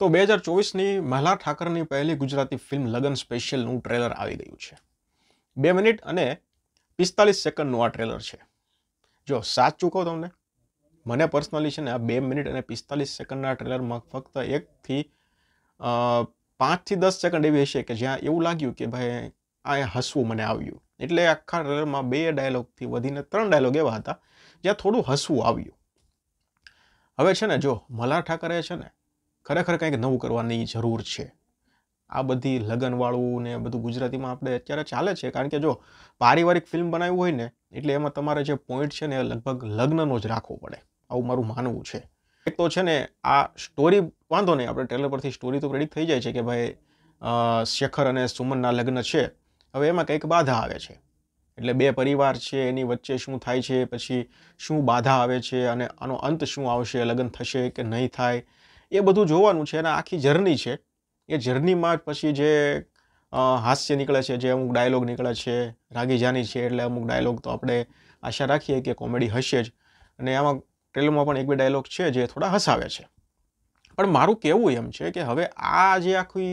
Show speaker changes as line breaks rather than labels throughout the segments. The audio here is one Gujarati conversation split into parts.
તો બે હજાર ચોવીસની મહેલા ઠાકરની પહેલી ગુજરાતી ફિલ્મ લગન સ્પેશિયલનું ટ્રેલર આવી ગયું છે બે મિનિટ અને પિસ્તાલીસ સેકન્ડનું આ ટ્રેલર છે જો સાચું કહું તમને મને પર્સનલી છે ને આ બે મિનિટ અને પિસ્તાલીસ સેકન્ડના ટ્રેલરમાં ફક્ત એકથી પાંચથી દસ સેકન્ડ એવી હશે કે જ્યાં એવું લાગ્યું કે ભાઈ આ હસવું મને આવ્યું એટલે આખા ટ્રેલરમાં બે ડાયલોગથી વધીને ત્રણ ડાયલોગ એવા હતા જ્યાં થોડું હસવું આવ્યું હવે છે ને જો મલાર ઠાકરે છે ને ખરેખર કંઈક નવું કરવાની જરૂર છે આ બધી લગનવાળું ને બધું ગુજરાતીમાં આપણે અત્યારે ચાલે છે કારણ કે જો પારિવારિક ફિલ્મ બનાવી હોય ને એટલે એમાં તમારે જે પોઈન્ટ છે ને એ લગભગ લગ્નનો જ રાખવો પડે આવું મારું માનવું છે એક તો છે ને આ સ્ટોરી વાંધો નહીં આપણે ટ્રેલર પરથી સ્ટોરી તો પ્રેડિક્ટ થઈ જાય છે કે ભાઈ શેખર અને સુમનના લગ્ન છે હવે એમાં કંઈક બાધા આવે છે એટલે બે પરિવાર છે એની વચ્ચે શું થાય છે પછી શું બાધા આવે છે અને આનો અંત શું આવશે લગ્ન થશે કે નહીં થાય એ બધું જોવાનું છે અને આખી જર્ની છે એ જર્નીમાં પછી જે હાસ્ય નીકળે છે જે અમુક ડાયલોગ નીકળે છે રાગીજાની છે એટલે અમુક ડાયલોગ તો આપણે આશા રાખીએ કે કોમેડી હશે જ અને આમાં ટ્રેલરમાં પણ એક બે ડાયલોગ છે જે થોડા હસાવે છે પણ મારું કહેવું એમ છે કે હવે આ જે આખી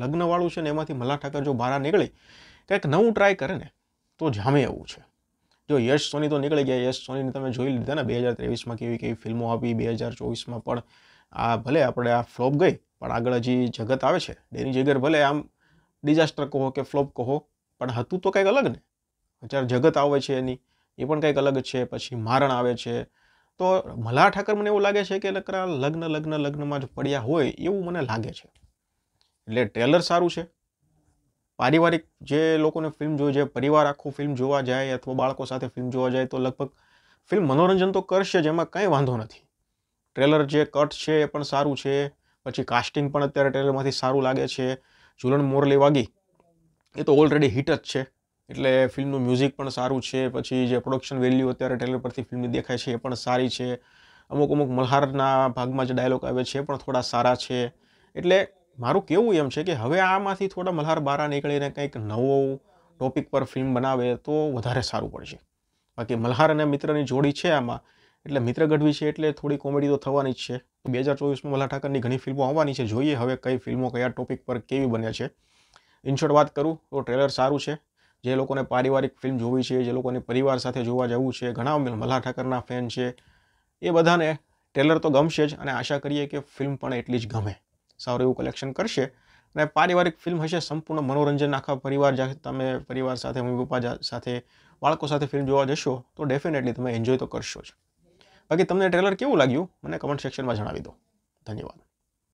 લગ્નવાળું છે ને એમાંથી મલ્લા ઠાકર જો બહાર નીકળી કંઈક નવું ટ્રાય કરે ને તો જામે એવું છે જો યશ સોની તો નીકળી ગયા યશ સોનીને તમે જોઈ લીધા ને બે હજાર ત્રેવીસમાં કેવી કેવી ફિલ્મો આપી બે હજાર ચોવીસમાં પણ આ ભલે આપણે આ ફ્લોપ ગઈ પણ આગળ હજી જગત આવે છે ડેની જગર ભલે આમ ડિઝાસ્ટર કહો કે ફ્લોપ કહો પણ હતું તો કંઈક અલગ ને જ્યારે જગત આવે છે એની એ પણ કંઈક અલગ છે પછી મારણ આવે છે તો મલ્હાર ઠાકર મને એવું લાગે છે કે નકરા લગ્ન લગ્ન લગ્નમાં જ પડ્યા હોય એવું મને લાગે છે એટલે ટ્રેલર સારું છે પારિવારિક જે લોકોને ફિલ્મ જોઈ છે પરિવાર આખો ફિલ્મ જોવા જાય અથવા બાળકો સાથે ફિલ્મ જોવા જાય તો લગભગ ફિલ્મ મનોરંજન તો કરશે જેમાં કંઈ વાંધો નથી ટ્રેલર જે કટ છે એ પણ સારું છે પછી કાસ્ટિંગ પણ અત્યારે ટ્રેલરમાંથી સારું લાગે છે ઝુલન મોરલી વાગી એ તો ઓલરેડી હિટ જ છે એટલે ફિલ્મનું મ્યુઝિક પણ સારું છે પછી જે પ્રોડક્શન વેલ્યુ અત્યારે ટ્રેલર પરથી ફિલ્મની દેખાય છે એ પણ સારી છે અમુક અમુક મલ્હારના ભાગમાં જે ડાયલોગ આવે છે એ પણ થોડા સારા છે એટલે મારું કેવું એમ છે કે હવે આમાંથી થોડા મલ્હાર બારા નીકળીને કંઈક નવો ટોપિક પર ફિલ્મ બનાવે તો વધારે સારું પડશે બાકી મલ્હાર અને મિત્રની જોડી છે આમાં એટલે મિત્ર ગઢવી છે એટલે થોડી કોમેડી તો થવાની જ છે બે હજાર ચોવીસમાં મલ્હાર ઠાકરની ઘણી ફિલ્મો આવવાની છે જોઈએ હવે કઈ ફિલ્મો કયા ટોપિક પર કેવી બને છે ઇનશોર્ટ વાત કરું તો ટ્રેલર સારું છે જે લોકોને પારિવારિક ફિલ્મ જોવી છે જે લોકોને પરિવાર સાથે જોવા જવું છે ઘણા મલ્હાર ઠાકરના ફેન છે એ બધાને ટ્રેલર તો ગમશે જ અને આશા કરીએ કે ફિલ્મ પણ એટલી જ ગમે સારું એવું કલેક્શન કરશે અને પારિવારિક ફિલ્મ હશે સંપૂર્ણ મનોરંજન આખા પરિવાર તમે પરિવાર સાથે મમ્મી પપ્પા સાથે બાળકો સાથે ફિલ્મ જોવા જશો તો ડેફિનેટલી તમે એન્જોય તો કરશો જ બાકી તમને ટ્રેલર કેવું લાગ્યું મને કમેન્ટ સેક્શનમાં જણાવી દો ધન્યવાદ